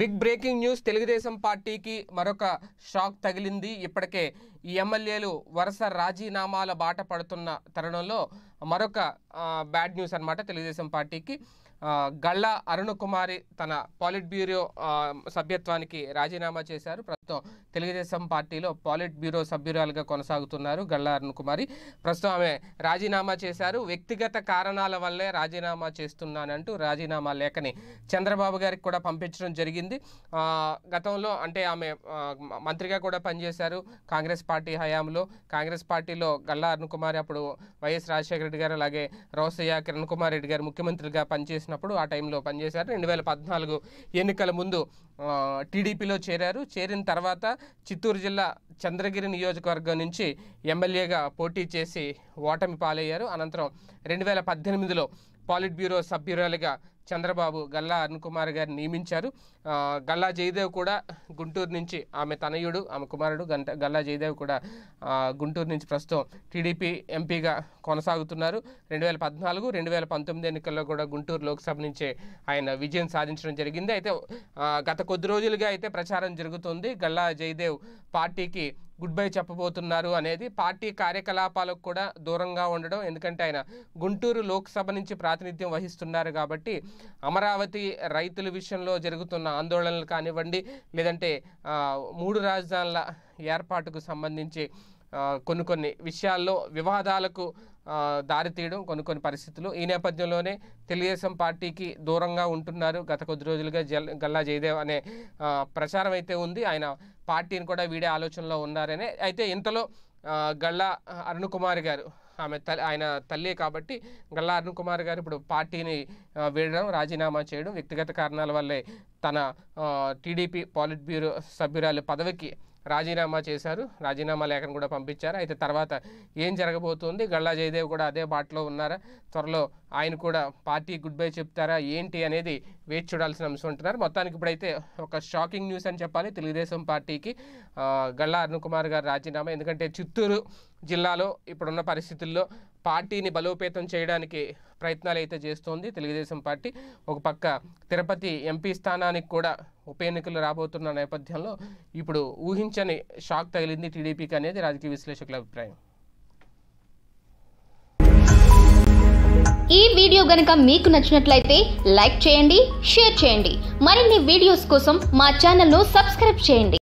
big breaking news Telugu Desam పార్టీకి మరొక shock తగిలింది ఇప్పటికే ఈ ఎమ్మెల్యేలు వరుస రాజీనామాల బాట పడుతున్న తరుణంలో మరొక బ్యాడ్ న్యూస్ అనమాట తెలుగుదేశం పార్టీకి గళ్ళ అరుణ్ కుమారి తన పాలిట్ బ్యూరో సభ్యత్వానికి రాజీనామా చేశారు ప్రస్తుతం తెలుగుదేశం పార్టీలో పాలిట్ బ్యూరో సభ్యురాలుగా కొనసాగుతున్నారు గళ్ళ అరుణ్ కుమారి ప్రస్తుతం ఆమె రాజీనామా చేశారు వ్యక్తిగత కారణాల వల్లే రాజీనామా చేస్తున్నానంటూ రాజీనామా లేఖని చంద్రబాబు గారికి కూడా పంపించడం జరిగింది గతంలో అంటే ఆమె మంత్రిగా కూడా పనిచేశారు కాంగ్రెస్ పార్టీ పార్టీ హయాంలో కాంగ్రెస్ పార్టీలో గల్లా అరుణ్ కుమార్ అప్పుడు వైఎస్ రాజశేఖర రెడ్డి గారు అలాగే రోసయ్య కిరణ్ కుమార్ రెడ్డి గారు ముఖ్యమంత్రిగా పనిచేసినప్పుడు ఆ టైంలో పనిచేశారు రెండు వేల పద్నాలుగు ఎన్నికల ముందు టీడీపీలో చేరారు చేరిన తర్వాత చిత్తూరు జిల్లా చంద్రగిరి నియోజకవర్గం నుంచి ఎమ్మెల్యేగా పోటీ చేసి ఓటమి పాలయ్యారు అనంతరం రెండు వేల పద్దెనిమిదిలో పాలిట్ బ్యూరో సభ్యురాలుగా చంద్రబాబు గల్లా అరుణ్ కుమార్ గారు నియమించారు గల్లా జయదేవ్ కూడా గుంటూరు నుంచి ఆమె తనయుడు ఆమె కుమారుడు గంట గల్లా జయదేవ్ కూడా గుంటూరు నుంచి ప్రస్తుతం టీడీపీ ఎంపీగా కొనసాగుతున్నారు రెండు వేల పద్నాలుగు రెండు వేల పంతొమ్మిది ఎన్నికల్లో కూడా గుంటూరు లోక్సభ నుంచే ఆయన విజయం సాధించడం జరిగింది అయితే గత కొద్ది రోజులుగా అయితే ప్రచారం జరుగుతుంది గల్లా జయదేవ్ పార్టీకి గుడ్ బై చెప్పబోతున్నారు అనేది పార్టీ కార్యకలాపాలకు కూడా దూరంగా ఉండడం ఎందుకంటే ఆయన గుంటూరు లోక్సభ నుంచి ప్రాతినిధ్యం వహిస్తున్నారు కాబట్టి అమరావతి రైతుల విషయంలో జరుగుతున్న ఆందోళనలు కానివ్వండి లేదంటే మూడు రాజధానుల ఏర్పాటుకు సంబంధించి కొన్ని కొన్ని విషయాల్లో వివాదాలకు దారితీయడం కొన్ని కొన్ని పరిస్థితులు ఈ నేపథ్యంలోనే తెలుగుదేశం పార్టీకి దూరంగా ఉంటున్నారు గత కొద్ది రోజులుగా జల్ గల్లా జయదేవ్ అనే ప్రచారం అయితే ఉంది ఆయన పార్టీని కూడా వీడే ఆలోచనలో ఉన్నారనే అయితే ఇంతలో గల్లా అరుణ్ కుమార్ గారు ఆమె తల్లి ఆయన తల్లి కాబట్టి గల్లా అరుణ్ కుమార్ గారు ఇప్పుడు పార్టీని వీడడం రాజీనామా చేయడం వ్యక్తిగత కారణాల వల్లే తన టీడీపీ పాలిట్ బ్యూరో సభ్యురాలు పదవికి రాజీనామా చేశారు రాజీనామా లేఖను కూడా పంపించారు అయితే తర్వాత ఏం జరగబోతుంది గల్లా జయదేవ్ కూడా అదే బాటలో ఉన్నారా త్వరలో ఆయన కూడా పార్టీ గుడ్ బై చెప్తారా ఏంటి అనేది వేచి చూడాల్సిన అంశం ఉంటున్నారు మొత్తానికి ఇప్పుడైతే ఒక షాకింగ్ న్యూస్ అని చెప్పాలి తెలుగుదేశం పార్టీకి గల్లా అరుణ్ కుమార్ గారు రాజీనామా ఎందుకంటే చిత్తూరు జిల్లాలో ఇప్పుడున్న పరిస్థితుల్లో పార్టీని బలోపేతం చేయడానికి ప్రయత్నాలు అయితే చేస్తోంది తెలుగుదేశం పార్టీ ఒక పక్క తిరుపతి ఎంపీ స్థానానికి కూడా ఉప ఎన్నికలు రాబోతున్న నేపథ్యంలో ఇప్పుడు ఊహించని షాక్ తగిలింది టీడీపీకి అనేది రాజకీయ విశ్లేషకుల అభిప్రాయం ఈ వీడియో గనక మీకు నచ్చినట్లయితే లైక్ చేయండి షేర్ చేయండి మరిన్ని వీడియోస్ కోసం మా ఛానల్ను సబ్స్క్రైబ్ చేయండి